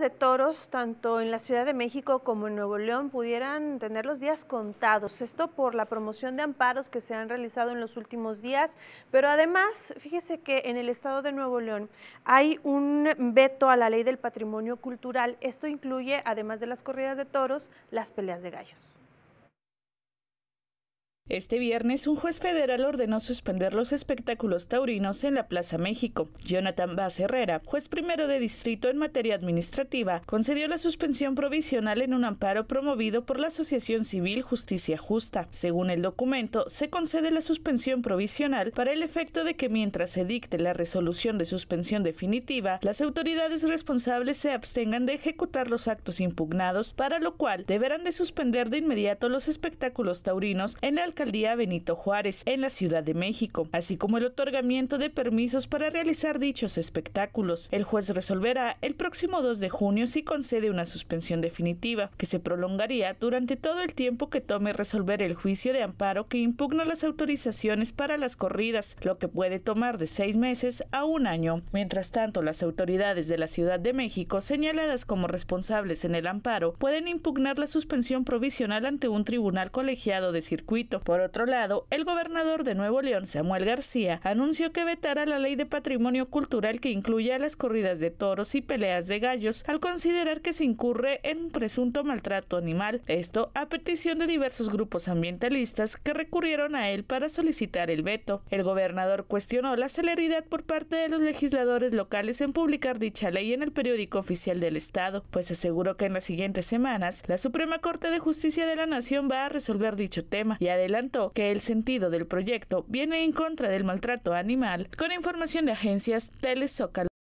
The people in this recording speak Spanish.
de toros, tanto en la Ciudad de México como en Nuevo León, pudieran tener los días contados. Esto por la promoción de amparos que se han realizado en los últimos días. Pero además, fíjese que en el estado de Nuevo León hay un veto a la ley del patrimonio cultural. Esto incluye, además de las corridas de toros, las peleas de gallos. Este viernes, un juez federal ordenó suspender los espectáculos taurinos en la Plaza México. Jonathan Vaz Herrera, juez primero de distrito en materia administrativa, concedió la suspensión provisional en un amparo promovido por la Asociación Civil Justicia Justa. Según el documento, se concede la suspensión provisional para el efecto de que mientras se dicte la resolución de suspensión definitiva, las autoridades responsables se abstengan de ejecutar los actos impugnados, para lo cual deberán de suspender de inmediato los espectáculos taurinos en la alcaldía Benito Juárez en la Ciudad de México, así como el otorgamiento de permisos para realizar dichos espectáculos. El juez resolverá el próximo 2 de junio si concede una suspensión definitiva, que se prolongaría durante todo el tiempo que tome resolver el juicio de amparo que impugna las autorizaciones para las corridas, lo que puede tomar de seis meses a un año. Mientras tanto, las autoridades de la Ciudad de México, señaladas como responsables en el amparo, pueden impugnar la suspensión provisional ante un tribunal colegiado de circuito. Por otro lado, el gobernador de Nuevo León, Samuel García, anunció que vetará la ley de patrimonio cultural que incluye las corridas de toros y peleas de gallos al considerar que se incurre en un presunto maltrato animal. Esto a petición de diversos grupos ambientalistas que recurrieron a él para solicitar el veto. El gobernador cuestionó la celeridad por parte de los legisladores locales en publicar dicha ley en el periódico oficial del Estado, pues aseguró que en las siguientes semanas la Suprema Corte de Justicia de la Nación va a resolver dicho tema y adelante que el sentido del proyecto viene en contra del maltrato animal con información de agencias Telesocal.